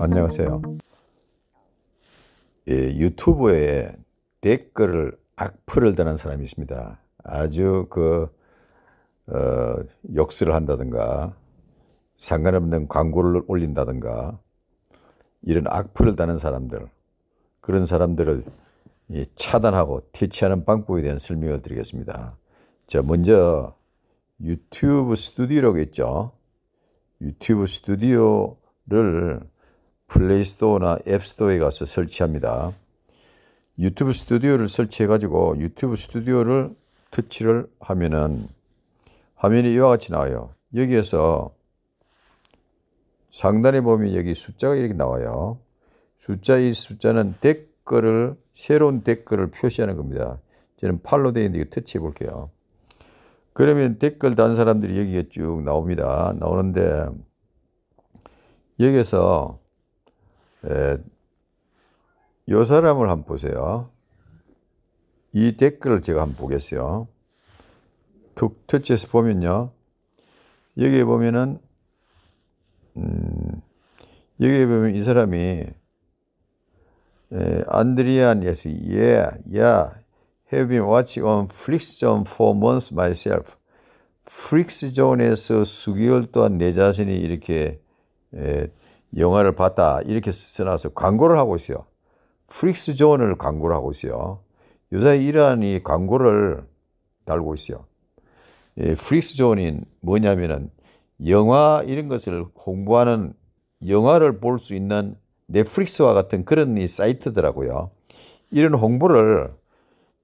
안녕하세요. 예, 유튜브에 댓글을 악플을 다는 사람이 있습니다. 아주 그 어, 역설을 한다든가 상관없는 광고를 올린다든가 이런 악플을 다는 사람들 그런 사람들을 차단하고 퇴치하는 방법에 대한 설명을 드리겠습니다. 자 먼저 유튜브 스튜디오라고 했죠 유튜브 스튜디오를 플레이스토어나 앱스토어에 가서 설치합니다. 유튜브 스튜디오를 설치해가지고 유튜브 스튜디오를 터치를 하면은 화면이 이와 같이 나와요. 여기에서 상단에 보면 여기 숫자가 이렇게 나와요. 숫자 이 숫자는 댓글을 새로운 댓글을 표시하는 겁니다. 저는 팔로 되어 있는데 터치해 볼게요. 그러면 댓글 단 사람들이 여기에 쭉 나옵니다. 나오는데 여기에서 이 예, 사람을 한번 보세요. 이 댓글을 제가 한번 보겠어요. 툭 터치해서 보면요. 여기에 보면은, 음, 여기에 보면 이 사람이, 에, 예, 안드리안, 예수, 예, 야, have been watching on Flix Zone for months myself. Flix Zone에서 수개월 동안 내 자신이 이렇게, 에, 예, 영화를 봤다 이렇게 써놔서 광고를 하고 있어요. 프릭스 존을 광고를 하고 있어요. 요새 이러한이 광고를 달고 있어요. 예, 프릭스 존이 뭐냐면은 영화 이런 것을 홍보하는 영화를 볼 수 있는 넷플릭스와 같은 그런 이 사이트더라고요. 이런 홍보를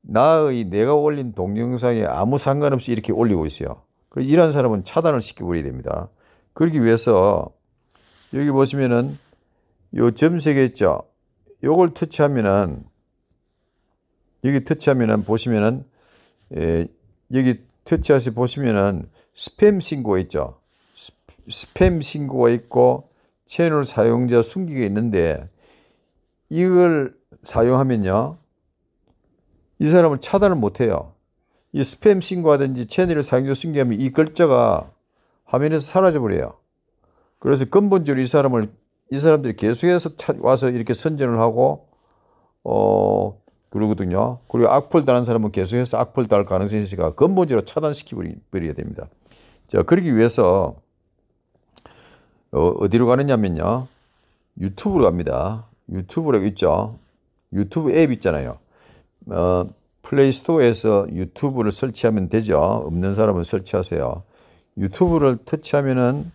나의 내가 올린 동영상에 아무 상관없이 이렇게 올리고 있어요. 그래서 이런 사람은 차단을 시켜버려야 됩니다. 그러기 위해서 여기 보시면은 요점색에 있죠. 요걸 터치하면은 여기 터치하면은 보시면은 에, 예, 여기 터치하시 보시면은 스팸 신고가 있죠. 스팸 신고가 있고 채널 사용자 숨기가 있는데 이걸 사용하면요. 이 사람을 차단을 못해요. 이 스팸 신고하든지 채널 사용자 숨기하면 이 글자가 화면에서 사라져버려요. 그래서 근본적으로 이 사람을 이 사람들이 계속해서 와서 이렇게 선전을 하고 어 그러거든요. 그리고 악플 달한 사람은 계속해서 악플 달 가능성이 있으니까 근본적으로 차단시키 버려야 됩니다. 자, 그러기 위해서 어, 디로 가느냐면요. 유튜브로 갑니다. 유튜브라고 있죠. 유튜브 앱 있잖아요. 어, 플레이스토어에서 유튜브를 설치하면 되죠. 없는 사람은 설치하세요. 유튜브를 터치하면은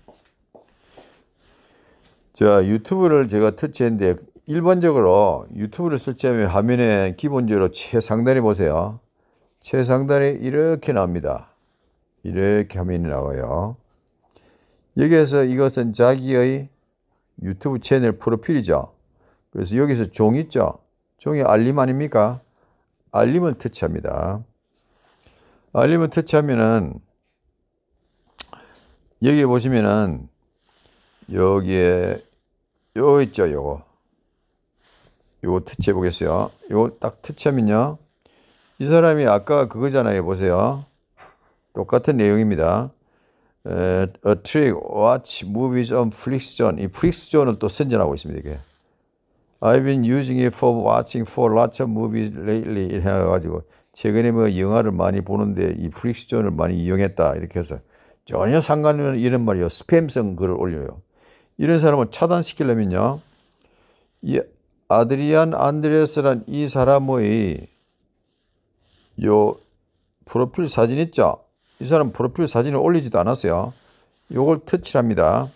자, 유튜브를 제가 터치했는데 일반적으로 유튜브를 설치하면 화면에 기본적으로 최상단에 보세요. 최상단에 이렇게 나옵니다. 이렇게 화면이 나와요. 여기에서 이것은 자기의 유튜브 채널 프로필이죠. 그래서 여기서 종 있죠. 종이 알림 아닙니까? 알림을 터치합니다. 알림을 터치하면은 여기 보시면은 여기에 요 있죠, 요거. 요거 터치해 보겠어요. 요거 딱 터치하면요. 이 사람이 아까 그거잖아요. 보세요. 똑같은 내용입니다. 에, a trick, watch movies on Flixzone. 이 Flixzone을 또 선전하고 있습니다, 이게. I've been using it for watching for lots of movies lately. 이래 해가지고, 최근에 뭐 영화를 많이 보는데 이플릭스존을 많이 이용했다. 이렇게 해서. 전혀 상관없는 이런 말이요. 스팸성 글을 올려요. 이런 사람을 차단시키려면요. 이 아드리안 안드레스란 이 사람의 요 프로필 사진 있죠? 이 사람 프로필 사진을 올리지도 않았어요. 요걸 터치합니다.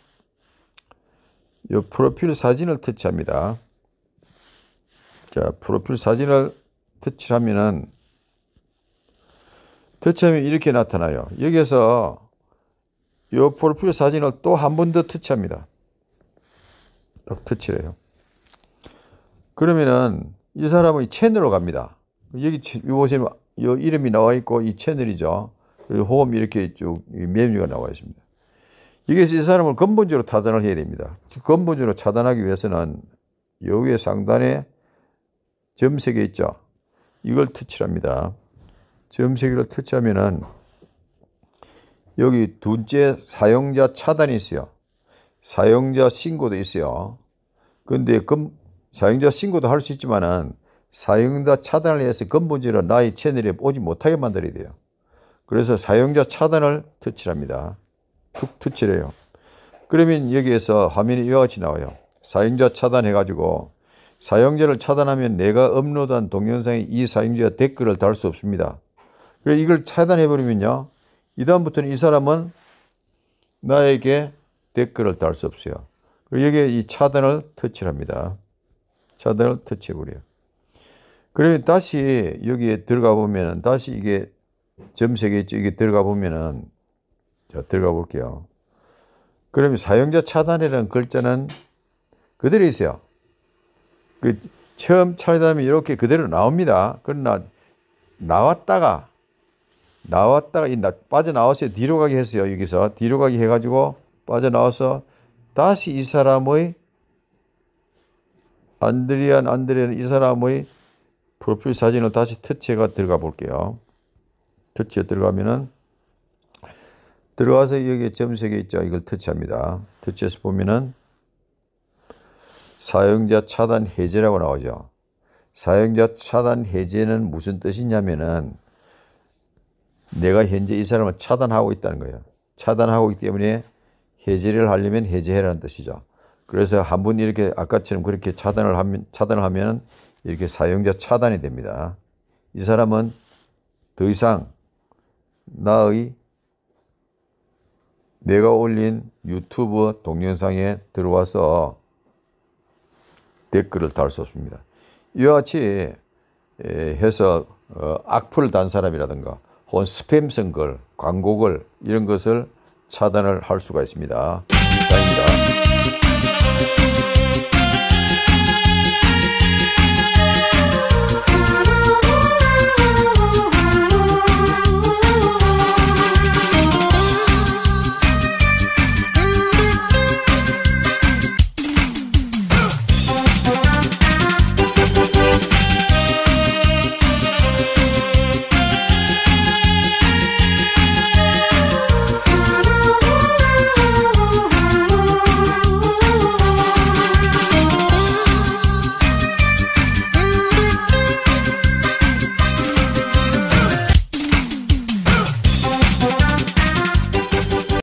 요 프로필 사진을 터치합니다. 자, 프로필 사진을 터치하면은 터치하면 이렇게 나타나요. 여기에서 요 프로필 사진을 또 한 번 더 터치합니다. 터치를 어, 해요 그러면은 이 사람은 이 채널로 갑니다. 여기 보시면 이 이름이 나와 있고 이 채널이죠. 그리고 호흡 이렇게 쭉 메뉴가 나와 있습니다. 여기서 이 사람을 근본적으로 차단을 해야 됩니다. 근본적으로 차단하기 위해서는 여기에 상단에 점세개 있죠. 이걸 터치합니다. 점세개를 터치하면은 여기 둘째 사용자 차단이 있어요. 사용자 신고도 있어요. 그런데그 사용자 신고도 할 수 있지만은 사용자 차단을 해서 근본적으로 나의 채널에 오지 못하게 만들어야 돼요. 그래서 사용자 차단을 터치합니다. 툭 터치해요. 그러면 여기에서 화면이 이와 같이 나와요. 사용자 차단해가지고 사용자를 차단하면 내가 업로드한 동영상에 이 사용자가 댓글을 달 수 없습니다. 그래 이걸 차단해버리면요. 이다음부터는 이 사람은 나에게 댓글을 달 수 없어요. 그리고 여기에 이 차단을 터치합니다. 차단을 터치해버려요. 그러면 다시 여기에 들어가 보면은 다시 이게 점색이 있죠. 이게 들어가 보면은 자 들어가 볼게요. 그러면 사용자 차단이라는 글자는 그대로 있어요. 그 처음 차단하면 이렇게 그대로 나옵니다. 그러나 나왔다가 나왔다가 이 빠져나왔어요. 뒤로 가게 했어요. 여기서 뒤로 가게 해가지고 빠져나와서 다시 이 사람의 안드리안 안드레는 이 사람의 프로필 사진을 다시 터치가 해 들어가 볼게요. 터치에 들어가면은 들어와서 여기에 점색이 있죠. 이걸 터치합니다. 터치해서 보면은 사용자 차단 해제라고 나오죠. 사용자 차단 해제는 무슨 뜻이냐면은 내가 현재 이 사람을 차단하고 있다는 거예요. 차단하고 있기 때문에 해제를 하려면 해제해라는 뜻이죠. 그래서 한 분 이렇게 아까처럼 그렇게 차단을 하면 차단을 하면 이렇게 사용자 차단이 됩니다. 이 사람은 더 이상 나의 내가 올린 유튜브 동영상에 들어와서 댓글을 달 수 없습니다. 이와 같이 해서 어, 악플 단 사람이라든가 혹은 스팸선 글, 광고 글 이런 것을 차단을 할 수가 있습니다. 이상입니다.